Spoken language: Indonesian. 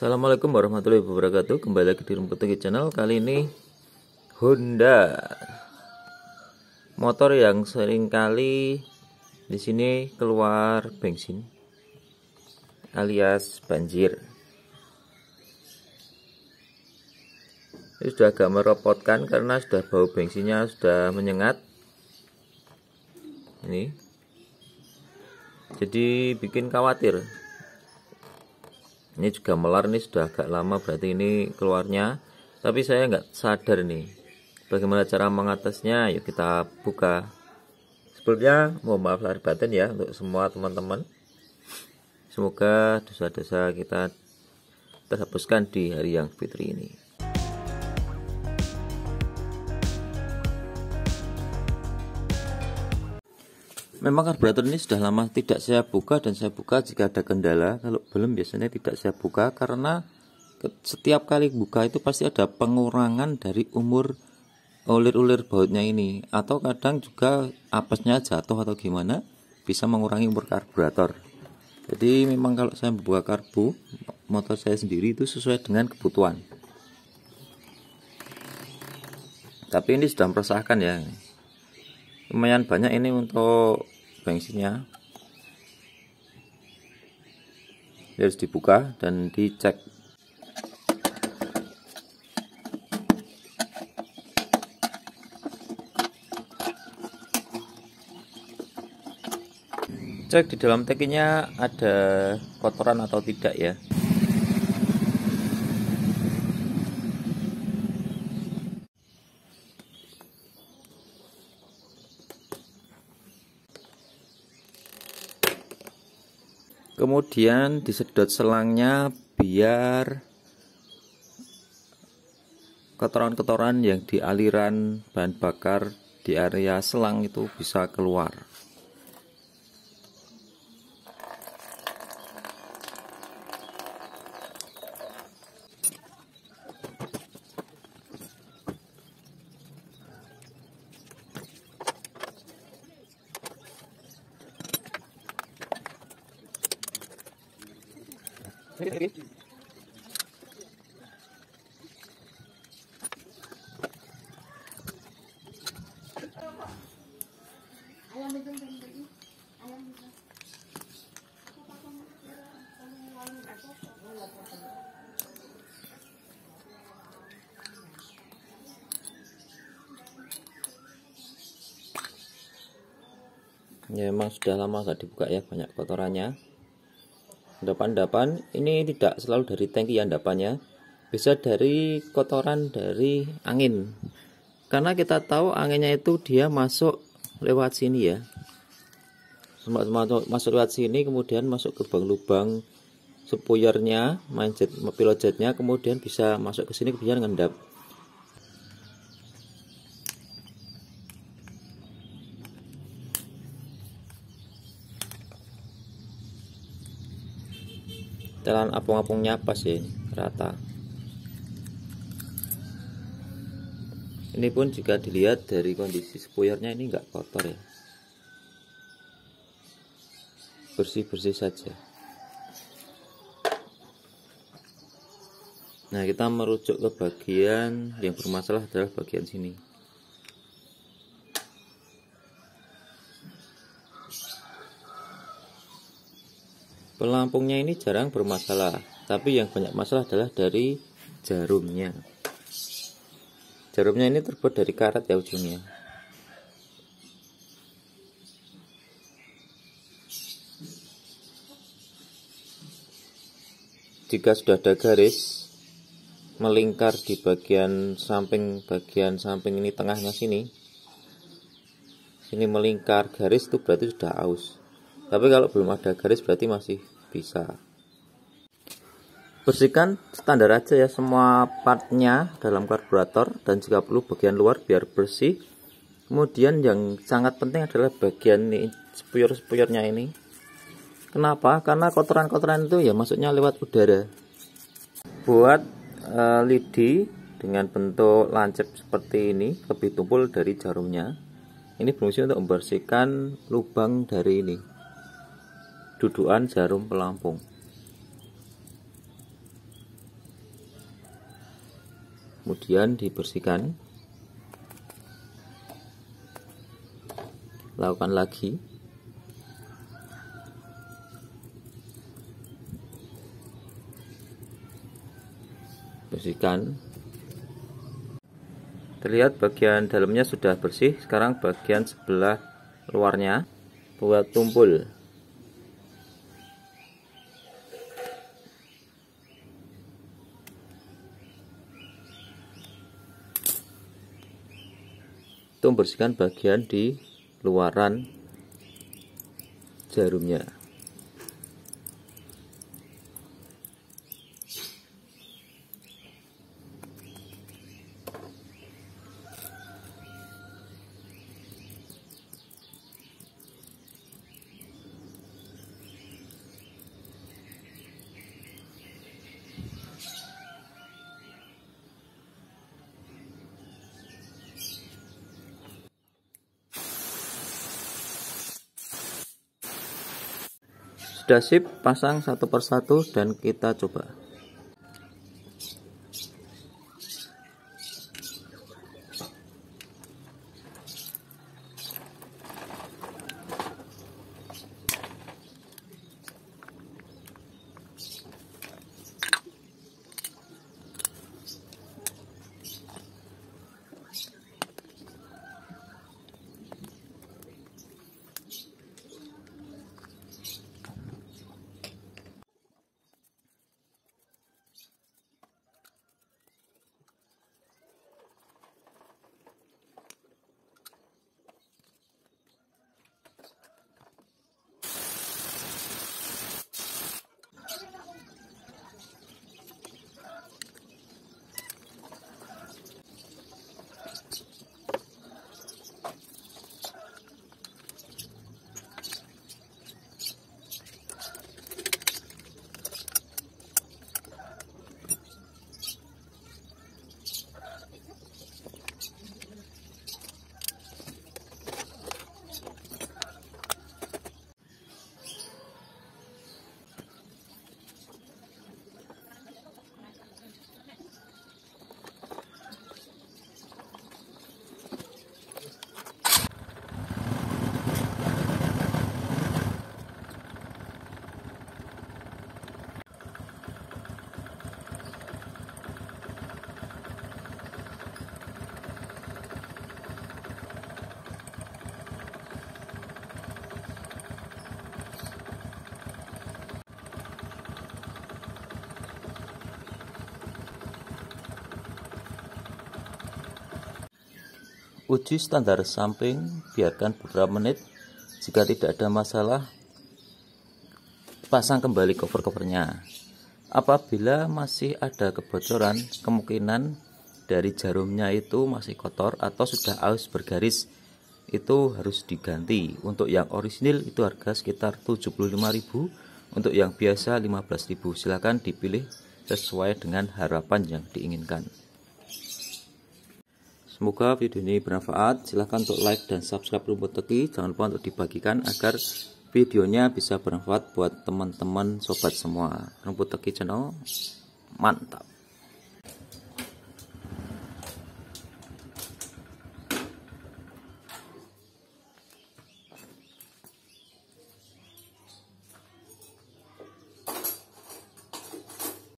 Assalamualaikum warahmatullahi wabarakatuh Kembali lagi di Rumput Tenggi Channel Kali ini Honda Motor yang seringkali di sini keluar bensin alias banjir Ini sudah agak merepotkan karena sudah bau bensinnya sudah menyengat Ini Jadi bikin khawatir ini juga melar ini sudah agak lama berarti ini keluarnya tapi saya nggak sadar nih bagaimana cara mengatasnya yuk kita buka sebelumnya mohon maaf lahir batin ya untuk semua teman-teman semoga dosa-dosa kita terhapuskan di hari yang fitri ini Memang karburator ini sudah lama tidak saya buka dan saya buka jika ada kendala. Kalau belum biasanya tidak saya buka karena setiap kali buka itu pasti ada pengurangan dari umur ulir-ulir bautnya ini atau kadang juga apesnya jatuh atau gimana bisa mengurangi umur karburator. Jadi memang kalau saya buka karbu motor saya sendiri itu sesuai dengan kebutuhan. Tapi ini sudah meresahkan ya lumayan banyak ini untuk bensinnya Ini harus dibuka dan dicek cek di dalam tekinya ada kotoran atau tidak ya kemudian disedot selangnya biar kotoran-kotoran yang di aliran bahan bakar di area selang itu bisa keluar ya memang sudah lama gak dibuka ya banyak kotorannya endapan-endapan ini tidak selalu dari tangki yang endapannya bisa dari kotoran dari angin karena kita tahu anginnya itu dia masuk lewat sini ya masuk, lewat sini kemudian masuk ke lubang-lubang sepuyarnya pilot jetnya kemudian bisa masuk ke sini kemudian ngendap telan apung-apungnya pas sih rata ini pun jika dilihat dari kondisi spoyernya ini enggak kotor ya bersih-bersih saja nah kita merujuk ke bagian yang bermasalah adalah bagian sini Pelampungnya ini jarang bermasalah, tapi yang banyak masalah adalah dari jarumnya. Jarumnya ini terbuat dari karat ya ujungnya. Jika sudah ada garis melingkar di bagian samping bagian samping ini tengahnya sini, ini melingkar garis itu berarti sudah aus tapi kalau belum ada garis berarti masih bisa bersihkan standar aja ya semua partnya dalam karburator dan jika perlu bagian luar biar bersih kemudian yang sangat penting adalah bagian ini sepuyur-sepuyurnya ini kenapa? karena kotoran-kotoran itu ya masuknya lewat udara buat e, lidi dengan bentuk lancip seperti ini lebih tumpul dari jarumnya ini berfungsi untuk membersihkan lubang dari ini dudukan jarum pelampung kemudian dibersihkan lakukan lagi bersihkan terlihat bagian dalamnya sudah bersih sekarang bagian sebelah luarnya buat tumpul itu membersihkan bagian di luaran jarumnya Sudah sip, pasang satu persatu dan kita coba. Uji standar samping, biarkan beberapa menit. Jika tidak ada masalah, pasang kembali cover-covernya. Apabila masih ada kebocoran, kemungkinan dari jarumnya itu masih kotor atau sudah aus bergaris itu harus diganti. Untuk yang orisinil itu harga sekitar 75.000, untuk yang biasa 15.000. silahkan dipilih sesuai dengan harapan yang diinginkan. Semoga video ini bermanfaat. Silahkan untuk like dan subscribe Rumput Teki. Jangan lupa untuk dibagikan agar videonya bisa bermanfaat buat teman-teman sobat semua. Rumput Teki Channel mantap.